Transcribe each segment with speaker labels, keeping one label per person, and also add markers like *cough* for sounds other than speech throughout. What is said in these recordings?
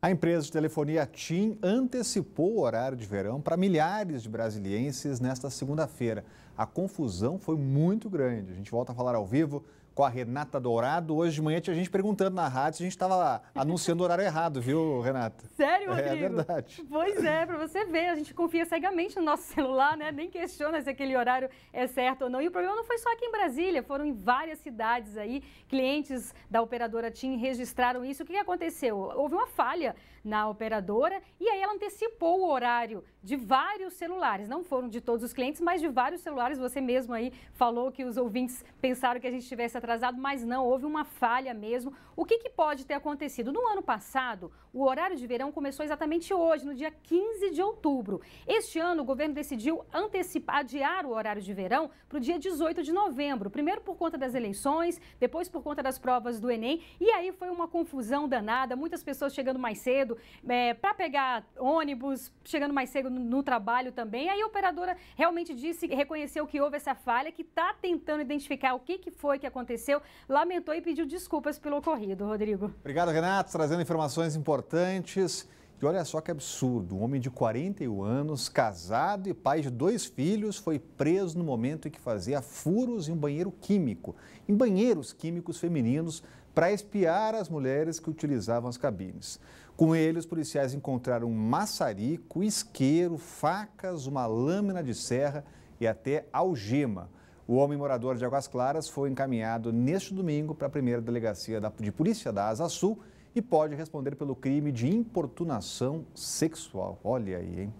Speaker 1: A empresa de telefonia TIM antecipou o horário de verão para milhares de brasilienses nesta segunda-feira. A confusão foi muito grande. A gente volta a falar ao vivo com a Renata Dourado. Hoje de manhã tinha gente perguntando na rádio se a gente estava anunciando o horário errado, viu, Renata? Sério, é, é Rodrigo? É verdade.
Speaker 2: Pois é, para você ver, a gente confia cegamente no nosso *laughs* celular, né? Nem questiona se aquele horário é certo ou não. E o problema não foi só aqui em Brasília, foram em várias cidades aí. Clientes da operadora TIM registraram isso. O que aconteceu? Houve uma falha na operadora e aí ela antecipou o horário de vários celulares. Não foram de todos os clientes, mas de vários celulares. Você mesmo aí falou que os ouvintes pensaram que a gente estivesse atrasado atrasado, mas não, houve uma falha mesmo. O que, que pode ter acontecido? No ano passado, o horário de verão começou exatamente hoje, no dia 15 de outubro. Este ano, o governo decidiu antecipar, adiar o horário de verão para o dia 18 de novembro. Primeiro por conta das eleições, depois por conta das provas do Enem. E aí foi uma confusão danada, muitas pessoas chegando mais cedo é, para pegar ônibus, chegando mais cedo no, no trabalho também. Aí a operadora realmente disse, reconheceu que houve essa falha, que está tentando identificar o que, que foi que aconteceu aconteceu, lamentou e pediu desculpas pelo ocorrido, Rodrigo.
Speaker 1: Obrigado, Renato, trazendo informações importantes. E olha só que absurdo, um homem de 41 anos, casado e pai de dois filhos, foi preso no momento em que fazia furos em um banheiro químico, em banheiros químicos femininos, para espiar as mulheres que utilizavam as cabines. Com ele, os policiais encontraram um maçarico, isqueiro, facas, uma lâmina de serra e até algema. O homem morador de Águas Claras foi encaminhado neste domingo para a primeira delegacia de polícia da Asa Sul e pode responder pelo crime de importunação sexual. Olha aí, hein?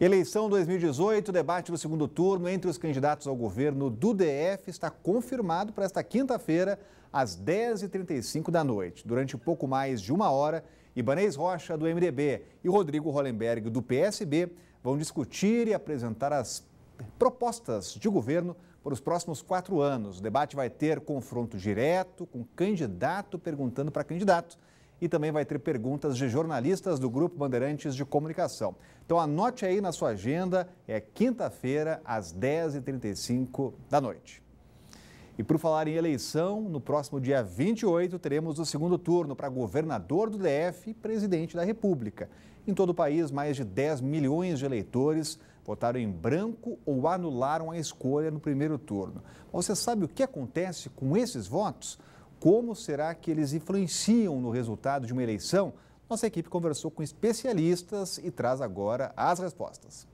Speaker 1: Eleição 2018, debate do segundo turno entre os candidatos ao governo do DF está confirmado para esta quinta-feira, às 10h35 da noite. Durante pouco mais de uma hora, Ibanez Rocha, do MDB, e Rodrigo Hollenberg, do PSB, vão discutir e apresentar as propostas de governo para os próximos quatro anos. O debate vai ter confronto direto com candidato perguntando para candidato e também vai ter perguntas de jornalistas do Grupo Bandeirantes de Comunicação. Então anote aí na sua agenda, é quinta-feira, às 10h35 da noite. E por falar em eleição, no próximo dia 28 teremos o segundo turno para governador do DF e presidente da República. Em todo o país, mais de 10 milhões de eleitores votaram em branco ou anularam a escolha no primeiro turno. Você sabe o que acontece com esses votos? Como será que eles influenciam no resultado de uma eleição? Nossa equipe conversou com especialistas e traz agora as respostas.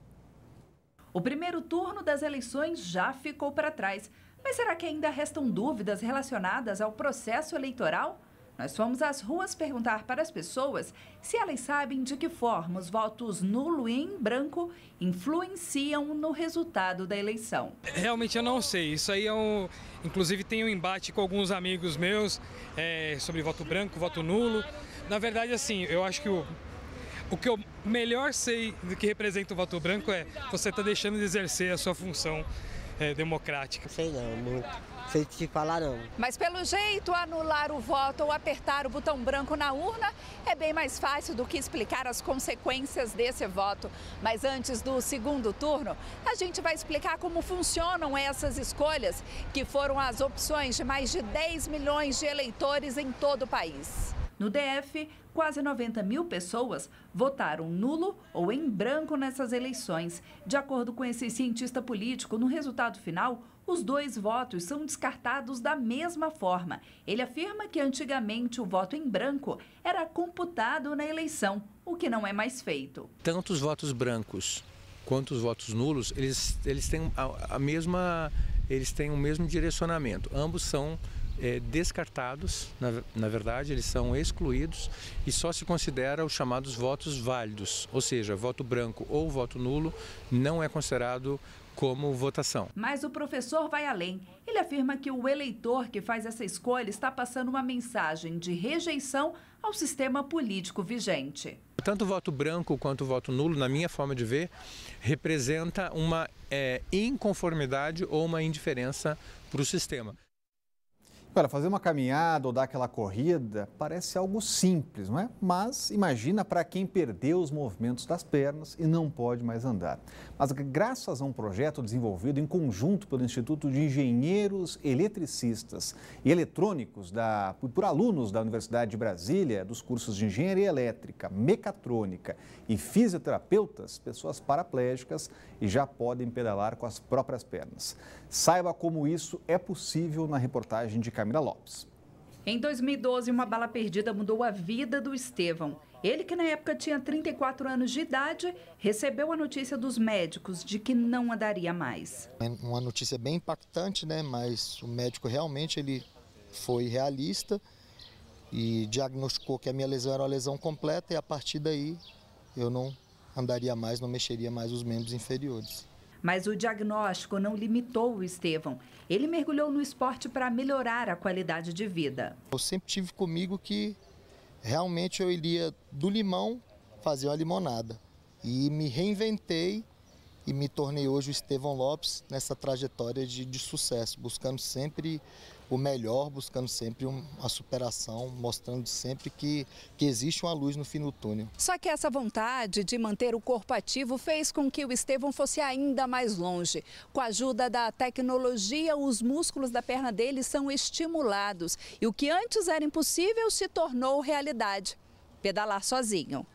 Speaker 3: O primeiro turno das eleições já ficou para trás. Mas será que ainda restam dúvidas relacionadas ao processo eleitoral? Nós fomos às ruas perguntar para as pessoas se elas sabem de que forma os votos nulo e em branco influenciam no resultado da eleição.
Speaker 2: Realmente eu não sei. Isso aí é um. Inclusive, tem um embate com alguns amigos meus é, sobre voto branco, voto nulo. Na verdade, assim, eu acho que o, o que eu melhor sei do que representa o voto branco é você está deixando de exercer a sua função é, democrática. Sei não, muito. Sei te falar não.
Speaker 3: Mas pelo jeito, anular o voto ou apertar o botão branco na urna é bem mais fácil do que explicar as consequências desse voto. Mas antes do segundo turno, a gente vai explicar como funcionam essas escolhas, que foram as opções de mais de 10 milhões de eleitores em todo o país. No DF, quase 90 mil pessoas votaram nulo ou em branco nessas eleições. De acordo com esse cientista político, no resultado final, os dois votos são descartados da mesma forma. Ele afirma que antigamente o voto em branco era computado na eleição, o que não é mais feito.
Speaker 4: Tanto os votos brancos quanto os votos nulos, eles, eles têm a, a mesma eles têm o mesmo direcionamento. Ambos são é, descartados, na, na verdade, eles são excluídos e só se considera os chamados votos válidos, ou seja, voto branco ou voto nulo não é considerado como votação.
Speaker 3: Mas o professor vai além. Ele afirma que o eleitor que faz essa escolha está passando uma mensagem de rejeição ao sistema político vigente.
Speaker 4: Tanto o voto branco quanto o voto nulo, na minha forma de ver, representa uma é, inconformidade ou uma indiferença para o sistema.
Speaker 1: Olha, fazer uma caminhada ou dar aquela corrida parece algo simples, não é? Mas imagina para quem perdeu os movimentos das pernas e não pode mais andar. Mas é graças a um projeto desenvolvido em conjunto pelo Instituto de Engenheiros Eletricistas e Eletrônicos da, por alunos da Universidade de Brasília, dos cursos de Engenharia Elétrica, Mecatrônica e Fisioterapeutas, pessoas paraplégicas e já podem pedalar com as próprias pernas. Saiba como isso é possível na reportagem de caminhada. Camila Lopes.
Speaker 3: Em 2012, uma bala perdida mudou a vida do Estevão. Ele, que na época tinha 34 anos de idade, recebeu a notícia dos médicos de que não andaria mais.
Speaker 1: É uma notícia bem impactante, né? Mas o médico realmente ele foi realista e diagnosticou que a minha lesão era uma lesão completa e a partir daí eu não andaria mais, não mexeria mais os membros inferiores
Speaker 3: mas o diagnóstico não limitou o Estevão. Ele mergulhou no esporte para melhorar a qualidade de vida.
Speaker 1: Eu sempre tive comigo que realmente eu iria do limão fazer uma limonada. E me reinventei e me tornei hoje o Estevão Lopes nessa trajetória de, de sucesso, buscando sempre o melhor, buscando sempre uma superação, mostrando sempre que, que existe uma luz no fim do túnel.
Speaker 3: Só que essa vontade de manter o corpo ativo fez com que o Estevão fosse ainda mais longe. Com a ajuda da tecnologia, os músculos da perna dele são estimulados e o que antes era impossível se tornou realidade. Pedalar sozinho.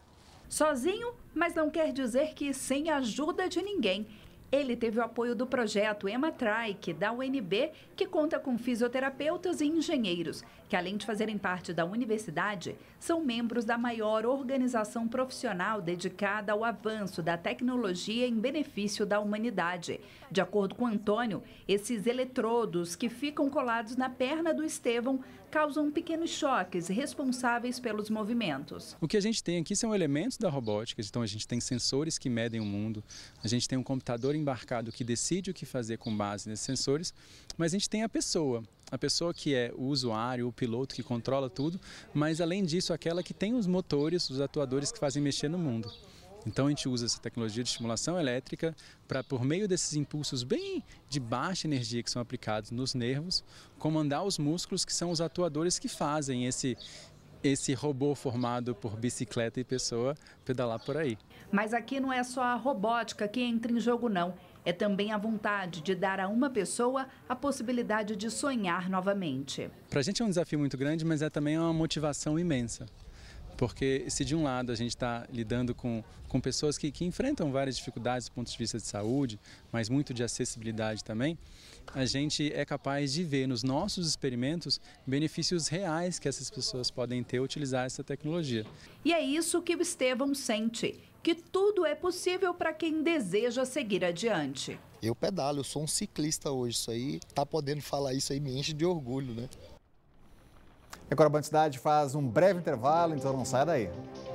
Speaker 3: Sozinho, mas não quer dizer que sem a ajuda de ninguém. Ele teve o apoio do projeto EMATRAIC da UNB, que conta com fisioterapeutas e engenheiros que além de fazerem parte da universidade, são membros da maior organização profissional dedicada ao avanço da tecnologia em benefício da humanidade. De acordo com Antônio, esses eletrodos que ficam colados na perna do Estevão causam pequenos choques responsáveis pelos movimentos.
Speaker 4: O que a gente tem aqui são elementos da robótica, então a gente tem sensores que medem o mundo, a gente tem um computador embarcado que decide o que fazer com base nesses sensores, mas a gente tem a pessoa, a pessoa que é o usuário, o piloto que controla tudo, mas além disso, aquela que tem os motores, os atuadores que fazem mexer no mundo. Então a gente usa essa tecnologia de estimulação elétrica para, por meio desses impulsos bem de baixa energia que são aplicados nos nervos, comandar os músculos que são os atuadores que fazem esse esse robô formado por bicicleta e pessoa pedalar por aí.
Speaker 3: Mas aqui não é só a robótica que entra em jogo, não. É também a vontade de dar a uma pessoa a possibilidade de sonhar novamente.
Speaker 4: Para a gente é um desafio muito grande, mas é também uma motivação imensa. Porque se de um lado a gente está lidando com, com pessoas que, que enfrentam várias dificuldades do ponto de vista de saúde, mas muito de acessibilidade também, a gente é capaz de ver nos nossos experimentos benefícios reais que essas pessoas podem ter utilizar essa tecnologia.
Speaker 3: E é isso que o Estevão sente que tudo é possível para quem deseja seguir adiante.
Speaker 1: Eu pedalo, eu sou um ciclista hoje, isso aí, tá podendo falar isso aí me enche de orgulho, né? Agora a Cidade faz um breve intervalo, então não sai daí.